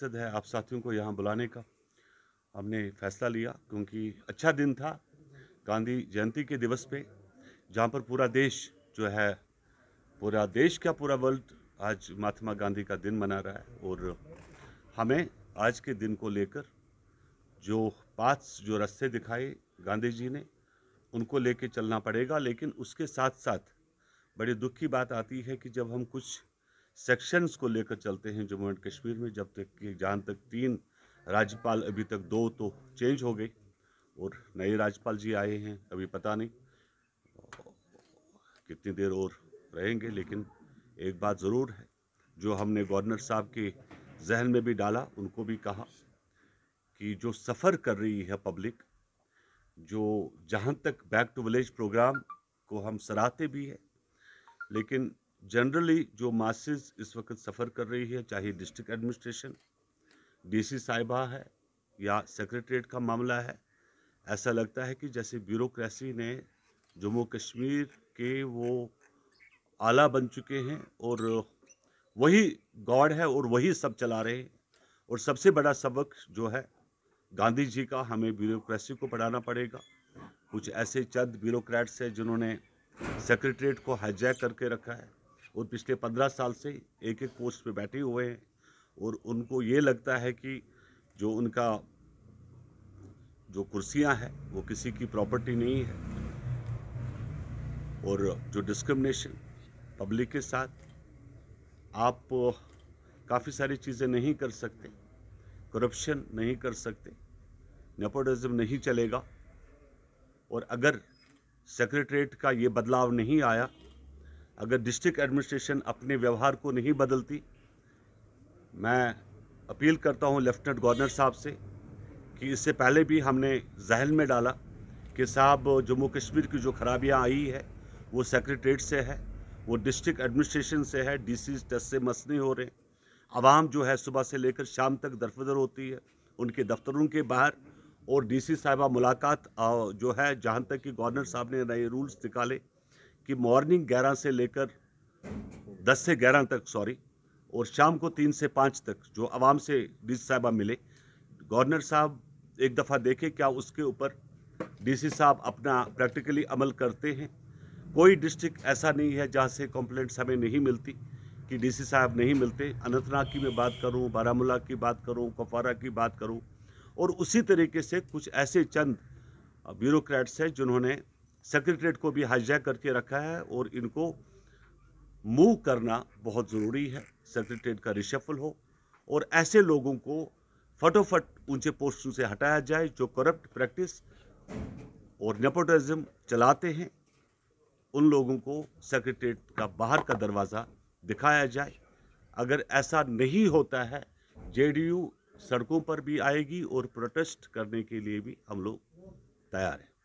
मकसद है आप साथियों को यहाँ बुलाने का हमने फैसला लिया क्योंकि अच्छा दिन था गांधी जयंती के दिवस पे जहाँ पर पूरा देश जो है पूरा देश का पूरा वर्ल्ड आज महात्मा गांधी का दिन मना रहा है और हमें आज के दिन को लेकर जो पाँच जो रस्ते दिखाए गांधी जी ने उनको लेके चलना पड़ेगा लेकिन उसके साथ साथ बड़ी दुख की बात आती है कि जब हम कुछ सेक्शंस को लेकर चलते हैं जम्मू एंड कश्मीर में जब तक कि जहाँ तक तीन राज्यपाल अभी तक दो तो चेंज हो गए और नए राज्यपाल जी आए हैं अभी पता नहीं कितनी देर और रहेंगे लेकिन एक बात ज़रूर है जो हमने गवर्नर साहब के जहन में भी डाला उनको भी कहा कि जो सफ़र कर रही है पब्लिक जो जहाँ तक बैक टू विलेज प्रोग्राम को हम सराहते भी हैं लेकिन जनरली जो मासेस इस वक्त सफ़र कर रही है चाहे डिस्ट्रिक्ट एडमिनिस्ट्रेशन डीसी साहिबा है या सेक्रेटरीट का मामला है ऐसा लगता है कि जैसे ब्यूरोक्रेसी ने जम्मू कश्मीर के वो आला बन चुके हैं और वही गॉड है और वही सब चला रहे हैं और सबसे बड़ा सबक जो है गांधी जी का हमें ब्यूरोक्रेसी को पढ़ाना पड़ेगा कुछ ऐसे चंद ब्यूरोक्रेट्स हैं जिन्होंने सेक्रेटरीट को हाईजैक करके रखा है और पिछले पंद्रह साल से एक एक पोस्ट पे बैठे हुए हैं और उनको ये लगता है कि जो उनका जो कुर्सियां हैं वो किसी की प्रॉपर्टी नहीं है और जो डिस्क्रिमिनेशन पब्लिक के साथ आप काफ़ी सारी चीज़ें नहीं कर सकते करप्शन नहीं कर सकते नेपोटिज्म नहीं चलेगा और अगर सेक्रेटरीट का ये बदलाव नहीं आया अगर डिस्ट्रिक्ट एडमिनिस्ट्रेशन अपने व्यवहार को नहीं बदलती मैं अपील करता हूं लेफ्टिनेंट गवर्नर साहब से कि इससे पहले भी हमने जहन में डाला कि साहब जम्मू कश्मीर की जो खराबियां आई है वो सेक्रेटरीट से है वो डिस्ट्रिक्ट एडमिनिस्ट्रेशन से है सी टेस्ट से मसनी हो रहे आवाम जो है सुबह से लेकर शाम तक दरफदर होती है उनके दफ्तरों के बाहर और डीसी साहबा मुलाकात जो है जहाँ तक कि गवर्नर साहब ने नए रूल्स निकाले कि मॉर्निंग ग्यारह से लेकर दस से ग्यारह तक सॉरी और शाम को तीन से पाँच तक जो आवाम से डी साहबा मिले गवर्नर साहब एक दफ़ा देखें क्या उसके ऊपर डीसी साहब अपना प्रैक्टिकली अमल करते हैं कोई डिस्ट्रिक्ट ऐसा नहीं है जहाँ से कंप्लेंट्स हमें नहीं मिलती कि डीसी साहब नहीं मिलते अनंतनाग की मैं बात करूँ बारामूला की बात करूँ कुपवारा की बात करूँ और उसी तरीके से कुछ ऐसे चंद ब्यूरोक्रेट्स हैं जिन्होंने सेक्रेटरीट को भी हाईजैक करके रखा है और इनको मूव करना बहुत ज़रूरी है सेक्रेटरीट का रिशफल हो और ऐसे लोगों को फटोफट ऊंचे पोस्टों से हटाया जाए जो करप्ट प्रैक्टिस और नेपोटिज्म चलाते हैं उन लोगों को सेक्रेटरीट का बाहर का दरवाज़ा दिखाया जाए अगर ऐसा नहीं होता है जेडीयू सड़कों पर भी आएगी और प्रोटेस्ट करने के लिए भी हम लोग तैयार हैं